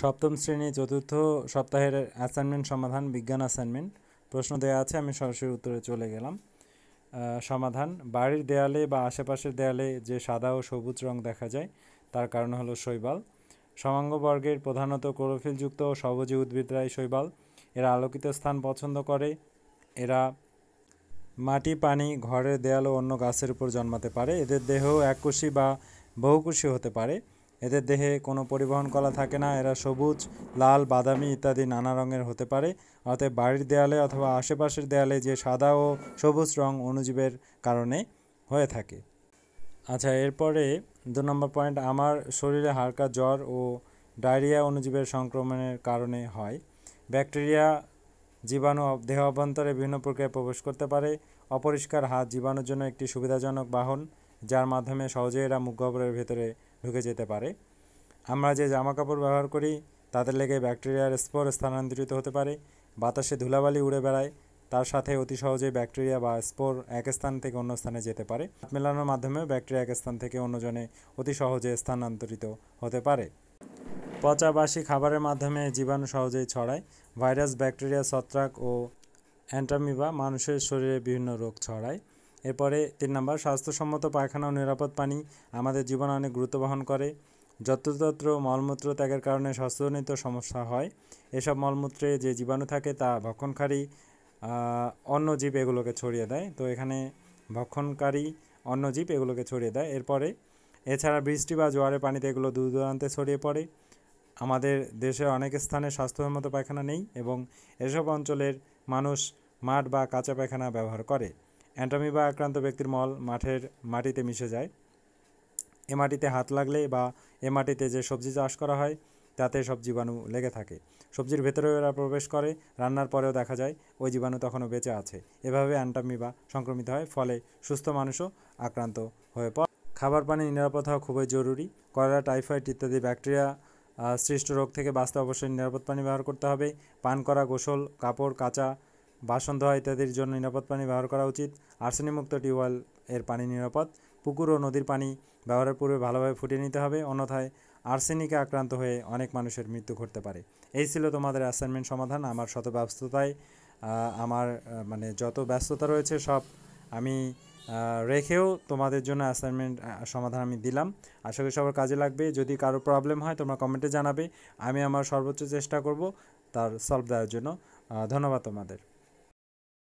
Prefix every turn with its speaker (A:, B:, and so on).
A: সপ্তম শ্রেণী চতুর্থ সপ্তাহের অ্যাসাইনমেন্ট সমাধান বিজ্ঞান অ্যাসাইনমেন্ট প্রশ্ন দেওয়া আছে আমি সরাসরি উত্তরে চলে গেলাম সমাধান বাড়ির দেয়ালে বা আশেপাশের দেয়ালে যে সাদা ও সবুজ রং দেখা যায় তার কারণ হলো শৈবাল সমাঙ্গবর্গের প্রধানত ক্লোরোফিলযুক্ত ও সবজি উদ্ভিদরাই শৈবাল এরা আলোকিত স্থান পছন্দ করে এরা মাটি পানি ঘরের দেয়াল ও অন্য গাছের উপর জন্মাতে পারে এদের দেহ এককোষী বা বহুকোষী হতে পারে এদের দেহে কোনো পরিবহন কলা থাকে না এরা সবুজ লাল বাদামি ইত্যাদি নানা রঙের হতে পারে অর্থাৎ বাড়ির দেয়ালে অথবা আশেপাশের দেয়ালে যে সাদা ও সবুজ রং অণুজীবের কারণে হয়ে থাকে আচ্ছা এরপরে দু নম্বর পয়েন্ট আমার শরীরে হালকা জ্বর ও ডায়রিয়া অণুজীবের সংক্রমণের কারণে হয় ব্যাকটেরিয়া জীবাণু দেহ অভ্যন্তরে বিভিন্ন প্রক্রিয়ায় প্রবেশ করতে পারে অপরিষ্কার হাত জীবাণুর জন্য একটি সুবিধাজনক বাহন যার মাধ্যমে সহজে এরা মুখগবরের ভেতরে ঢুকে যেতে পারে আমরা যে জামা কাপড় ব্যবহার করি তাদের লেগে ব্যাকটেরিয়ার স্পোর স্থানান্তরিত হতে পারে বাতাসে ধুলাবালি উড়ে বেড়ায় তার সাথে অতি সহজে ব্যাকটেরিয়া বা স্পোর এক স্থান থেকে অন্য স্থানে যেতে পারে হাত মেলানোর মাধ্যমে ব্যাকটেরিয়া এক স্থান থেকে অন্যজনে অতি সহজে স্থানান্তরিত হতে পারে পচা বাসি খাবারের মাধ্যমে জীবাণু সহজেই ছড়ায় ভাইরাস ব্যাকটেরিয়া ছত্রাক ও অ্যান্টামিবা মানুষের শরীরে বিভিন্ন রোগ ছড়ায় এরপরে তিন নম্বর স্বাস্থ্যসম্মত পায়খানা ও নিরাপদ পানি আমাদের জীবনে অনেক গুরুত্ব বহন করে যত্রতত্র মলমূত্র ত্যাগের কারণে স্বাস্থ্যজনিত সমস্যা হয় এসব মলমূত্রে যে জীবাণু থাকে তা ভক্ষণকারী অন্য জীব এগুলোকে ছড়িয়ে দেয় তো এখানে ভক্ষণকারী অন্য জীব এগুলোকে ছড়িয়ে দেয় এরপরে এছাড়া বৃষ্টি বা জোয়ারের পানিতে এগুলো দূর দূরান্তে ছড়িয়ে পড়ে আমাদের দেশে অনেক স্থানে স্বাস্থ্যসম্মত পায়খানা নেই এবং এসব অঞ্চলের মানুষ মাঠ বা কাঁচা পায়খানা ব্যবহার করে অ্যান্টামিবা আক্রান্ত ব্যক্তির মল মাঠের মাটিতে মিশে যায় এ মাটিতে হাত লাগলে বা এ মাটিতে যে সবজি চাষ করা হয় তাতে সব জীবাণু লেগে থাকে সবজির ভেতরে এরা প্রবেশ করে রান্নার পরেও দেখা যায় ওই জীবাণু তখনও বেঁচে আছে এভাবে অ্যান্টামিবা সংক্রমিত হয় ফলে সুস্থ মানুষও আক্রান্ত হয়ে পড়ে খাবার পানি নিরাপদ হওয়া খুবই জরুরি কয়লা টাইফয়েড ইত্যাদি ব্যাকটেরিয়া সৃষ্ট রোগ থেকে বাঁচতে অবশ্যই নিরাপদ পানি ব্যবহার করতে হবে পান করা গোসল কাপড় কাঁচা বাসন ধোয়া ইত্যাদির জন্য নিরাপদ পানি ব্যবহার করা উচিত আর্সেনিমুক্ত টিউবওয়েল এর পানি নিরাপদ পুকুর ও নদীর পানি ব্যবহারের পূর্বে ভালোভাবে ফুটিয়ে নিতে হবে অন্যথায় আর্সেনিকে আক্রান্ত হয়ে অনেক মানুষের মৃত্যু ঘটতে পারে এই ছিল তোমাদের অ্যাসাইনমেন্ট সমাধান আমার শত ব্যস্ততায় আমার মানে যত ব্যস্ততা রয়েছে সব আমি রেখেও তোমাদের জন্য অ্যাসাইনমেন্ট সমাধান আমি দিলাম আশা করি সবার কাজে লাগবে যদি কারো প্রবলেম হয় তোমরা কমেন্টে জানাবে আমি আমার সর্বোচ্চ চেষ্টা করব তার সলভ দেওয়ার জন্য ধন্যবাদ তোমাদের